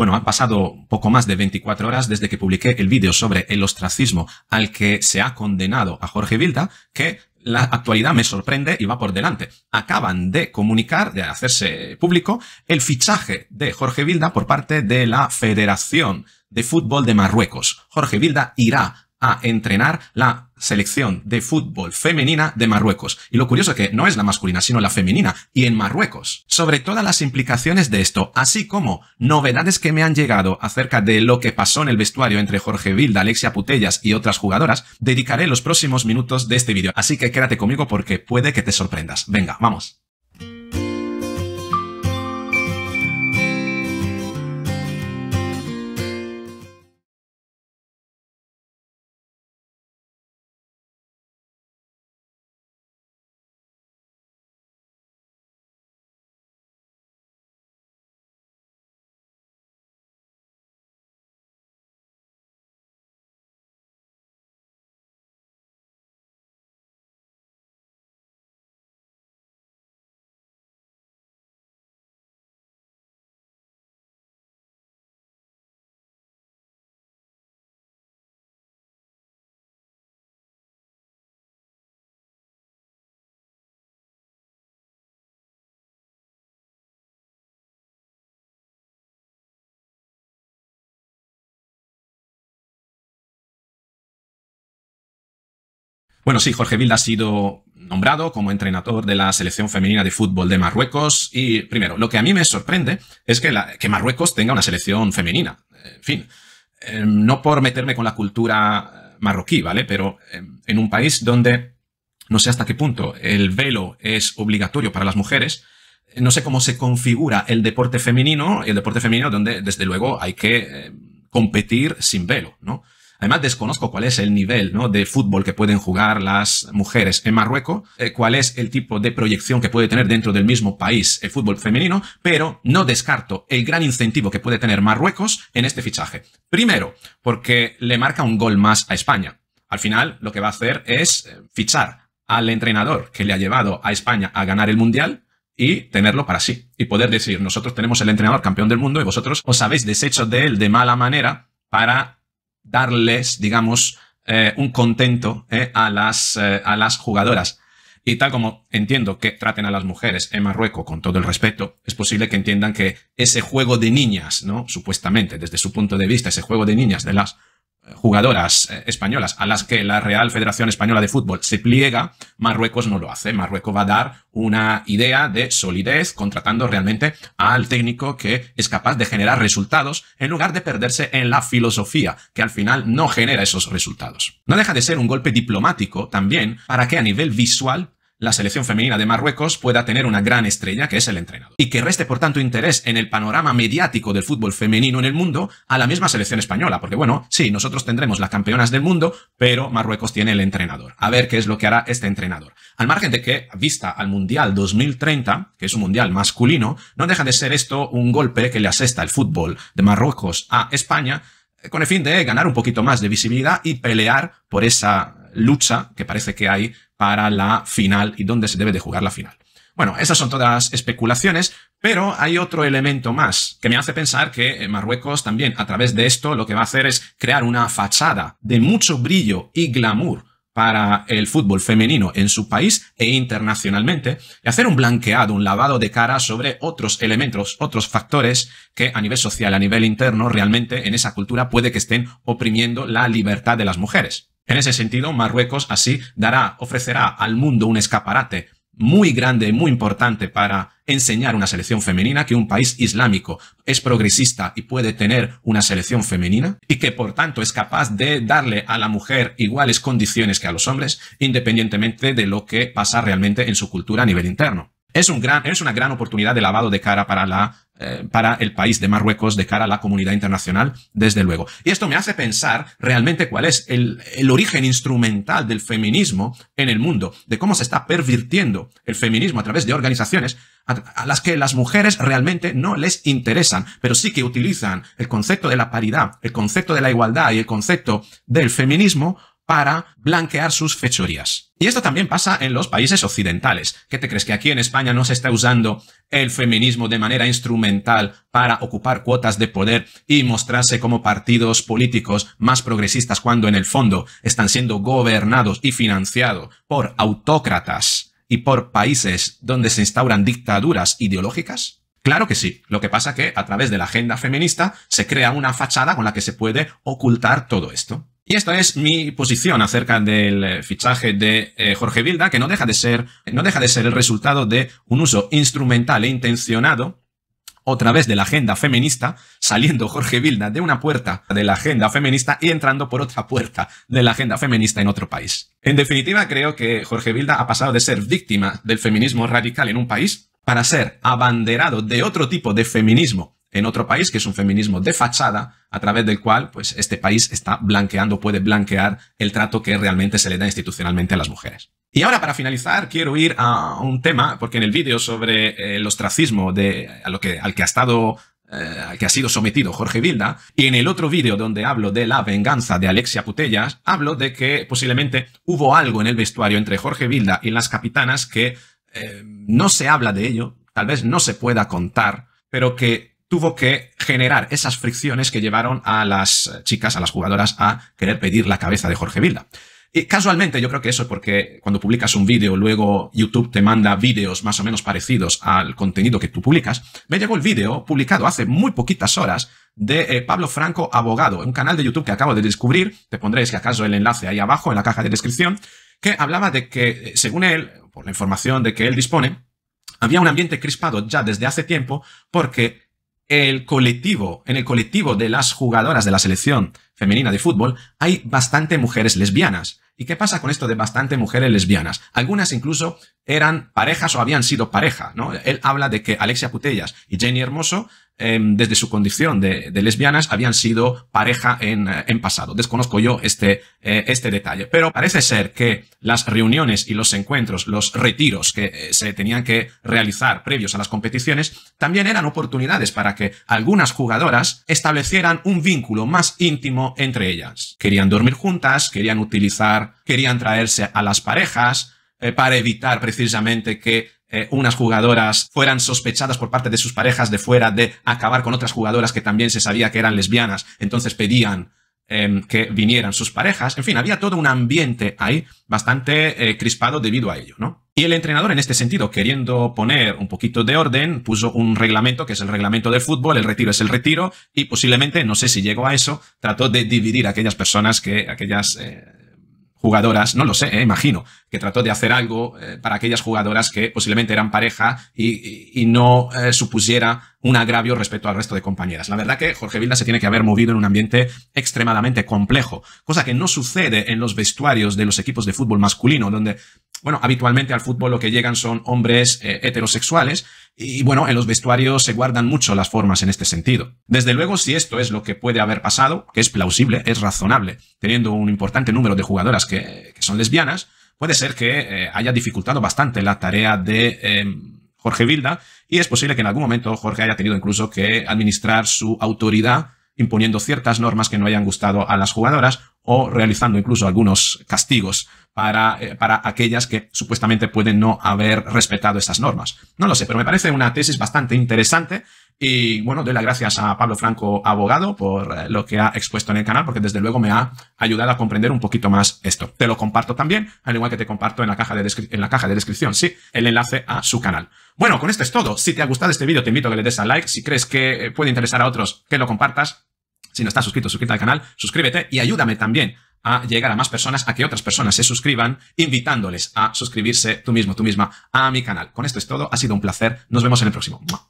Bueno, han pasado poco más de 24 horas desde que publiqué el vídeo sobre el ostracismo al que se ha condenado a Jorge Vilda, que la actualidad me sorprende y va por delante. Acaban de comunicar, de hacerse público, el fichaje de Jorge Vilda por parte de la Federación de Fútbol de Marruecos. Jorge Vilda irá a entrenar la selección de fútbol femenina de Marruecos. Y lo curioso es que no es la masculina, sino la femenina, y en Marruecos. Sobre todas las implicaciones de esto, así como novedades que me han llegado acerca de lo que pasó en el vestuario entre Jorge Vilda, Alexia Putellas y otras jugadoras, dedicaré los próximos minutos de este vídeo. Así que quédate conmigo porque puede que te sorprendas. Venga, vamos. Bueno, sí, Jorge Vilda ha sido nombrado como entrenador de la selección femenina de fútbol de Marruecos y primero, lo que a mí me sorprende es que, Marruecos tenga una selección femenina. Eh, en fin, eh, no por meterme con la cultura eh, marroquí, ¿vale? Pero en un país donde no sé hasta qué punto el velo es obligatorio para las mujeres, no sé cómo se configura el deporte femenino, y el deporte femenino donde desde luego hay que competir sin velo, ¿no? Además, desconozco cuál es el nivel ¿no? de fútbol que pueden jugar las mujeres en Marruecos, eh, cuál es el tipo de proyección que puede tener dentro del mismo país el fútbol femenino, pero no descarto el gran incentivo que puede tener Marruecos en este fichaje. Primero, porque le marca un gol más a España. Al final, lo que va a hacer es eh, fichar al entrenador que le ha llevado a España a ganar el Mundial y tenerlo para sí. Y poder decir, nosotros tenemos el entrenador campeón del mundo y vosotros os habéis deshecho de él de mala manera para darles, digamos, eh, un contento eh, a, las, eh, a las jugadoras. Y tal como entiendo que traten a las mujeres en Marruecos con todo el respeto, es posible que entiendan que ese juego de niñas, ¿no? Supuestamente, desde su punto de vista, ese juego de niñas de las jugadoras eh, españolas a las que la Real Federación Española de Fútbol se pliega, Marruecos no lo hace. Marruecos va a dar una idea de solidez contratando realmente al técnico que es capaz de generar resultados en lugar de perderse en la filosofía, que al final no genera esos resultados. No deja de ser un golpe diplomático también para que a nivel visual la selección femenina de Marruecos pueda tener una gran estrella que es el entrenador. Y que reste, por tanto, interés en el panorama mediático del fútbol femenino en el mundo a la misma selección española. Porque bueno, sí, nosotros tendremos las campeonas del mundo, pero Marruecos tiene el entrenador. A ver qué es lo que hará este entrenador. Al margen de que, vista al Mundial 2030, que es un Mundial masculino, no deja de ser esto un golpe que le asesta el fútbol de Marruecos a España eh, con el fin de ganar un poquito más de visibilidad y pelear por esa lucha que parece que hay para la final y dónde se debe de jugar la final. Bueno, esas son todas especulaciones, pero hay otro elemento más que me hace pensar que eh, Marruecos también a través de esto lo que va a hacer es crear una fachada de mucho brillo y glamour para el fútbol femenino en su país e internacionalmente y hacer un blanqueado, un lavado de cara sobre otros elementos, otros factores que a nivel social, a nivel interno, realmente en esa cultura puede que estén oprimiendo la libertad de las mujeres. En ese sentido, Marruecos así dará, ofrecerá al mundo un escaparate muy grande, muy importante para enseñar una selección femenina, que un país islámico es progresista y puede tener una selección femenina, y que por tanto es capaz de darle a la mujer iguales condiciones que a los hombres, independientemente de lo que pasa realmente en su cultura a nivel interno. Es, un gran, es una gran oportunidad de lavado de cara para la eh, para el país de Marruecos de cara a la comunidad internacional, desde luego. Y esto me hace pensar realmente cuál es el, origen instrumental del feminismo en el mundo, de cómo se está pervirtiendo el feminismo a través de organizaciones a las que las mujeres realmente no les interesan, pero sí que utilizan el concepto de la paridad, el concepto de la igualdad y el concepto del feminismo para blanquear sus fechorías. Y esto también pasa en los países occidentales. ¿Qué te crees que aquí en España no se está usando el feminismo de manera instrumental para ocupar cuotas de poder y mostrarse como partidos políticos más progresistas cuando en el fondo están siendo gobernados y financiados por autócratas y por países donde se instauran dictaduras ideológicas? Claro que sí. Lo que pasa es que a través de la agenda feminista se crea una fachada con la que se puede ocultar todo esto. Y esta es mi posición acerca del eh, fichaje de eh, Jorge Vilda, que no deja de ser, no deja de ser el resultado de un uso instrumental e intencionado otra vez de la agenda feminista, saliendo Jorge Vilda de una puerta de la agenda feminista y entrando por otra puerta de la agenda feminista en otro país. En definitiva, creo que Jorge Vilda ha pasado de ser víctima del feminismo radical en un país para ser abanderado de otro tipo de feminismo en otro país, que es un feminismo de fachada, a través del cual pues, este país está blanqueando, puede blanquear el trato que realmente se le da institucionalmente a las mujeres. Y ahora, para finalizar, quiero ir a un tema, porque en el vídeo sobre eh, el ostracismo de, lo que, al que ha estado eh, al que ha sido sometido Jorge Vilda, y en el otro vídeo donde hablo de la venganza de Alexia Putellas, hablo de que posiblemente hubo algo en el vestuario entre Jorge Vilda y las capitanas que eh, no se habla de ello, tal vez no se pueda contar, pero que tuvo que generar esas fricciones que llevaron a las chicas, a las jugadoras, a querer pedir la cabeza de Jorge Vilda. Y casualmente, yo creo que eso es porque cuando publicas un vídeo, luego YouTube te manda vídeos más o menos parecidos al contenido que tú publicas. Me llegó el vídeo publicado hace muy poquitas horas de eh, Pablo Franco Abogado, un canal de YouTube que acabo de descubrir. Te pondré, si acaso, el enlace ahí abajo en la caja de descripción, que hablaba de que, eh, según él, por la información de que él dispone, había un ambiente crispado ya desde hace tiempo porque el colectivo, en el colectivo de las jugadoras de la selección femenina de fútbol, hay bastante mujeres lesbianas. ¿Y qué pasa con esto de bastante mujeres lesbianas? Algunas incluso eran parejas o habían sido pareja, ¿no? Él habla de que Alexia Putellas y Jenny Hermoso Em, desde su condición de, lesbianas habían sido pareja en, eh, pasado. Desconozco yo este, eh, este detalle. Pero parece ser que las reuniones y los encuentros, los retiros que eh, se tenían que realizar previos a las competiciones, también eran oportunidades para que algunas jugadoras establecieran un vínculo más íntimo entre ellas. Querían dormir juntas, querían utilizar, querían traerse a las parejas, eh, para evitar precisamente que eh, unas jugadoras fueran sospechadas por parte de sus parejas de fuera de acabar con otras jugadoras que también se sabía que eran lesbianas. Entonces pedían em, que vinieran sus parejas. En fin, había todo un ambiente ahí bastante eh, crispado debido a ello, ¿no? Y el entrenador, en este sentido, queriendo poner un poquito de orden, puso un reglamento que es el reglamento del fútbol, el retiro es el retiro, y posiblemente, no sé si llegó a eso, trató de dividir a aquellas personas que, aquellas jugadoras, no lo sé, eh, imagino, que trató de hacer algo eh, para aquellas jugadoras que posiblemente eran pareja y, no eh, supusiera un agravio respecto al resto de compañeras. La verdad que Jorge Vilda se tiene que haber movido en un ambiente extremadamente complejo, cosa que no sucede en los vestuarios de los equipos de fútbol masculino, donde, bueno, habitualmente al fútbol lo que llegan son hombres heterosexuales y bueno, en los vestuarios se guardan mucho las formas en este sentido. Desde luego, si esto es lo que puede haber pasado, que es plausible, es razonable, teniendo un importante número de jugadoras que, son lesbianas, puede ser que eh, haya dificultado bastante la tarea de em, Jorge Vilda y es posible que en algún momento Jorge haya tenido incluso que administrar su autoridad imponiendo ciertas normas que no hayan gustado a las jugadoras o realizando incluso algunos castigos para, eh, para aquellas que supuestamente pueden no haber respetado esas normas. No lo sé, pero me parece una tesis bastante interesante y bueno, doy las gracias a Pablo Franco, abogado, por eh, lo que ha expuesto en el canal, porque desde luego me ha ayudado a comprender un poquito más esto. Te lo comparto también, al igual que te comparto en la caja de, en la caja de descripción, sí, el enlace a su canal. Bueno, con esto es todo. Si te ha gustado este vídeo, te invito a que le des a like. Si crees que eh, puede interesar a otros, que lo compartas. Si no estás suscrito, suscríbete al canal, suscríbete y ayúdame también a llegar a más personas, a que otras personas se suscriban, invitándoles a suscribirse tú mismo, tú misma, a mi canal. Con esto es todo, ha sido un placer, nos vemos en el próximo.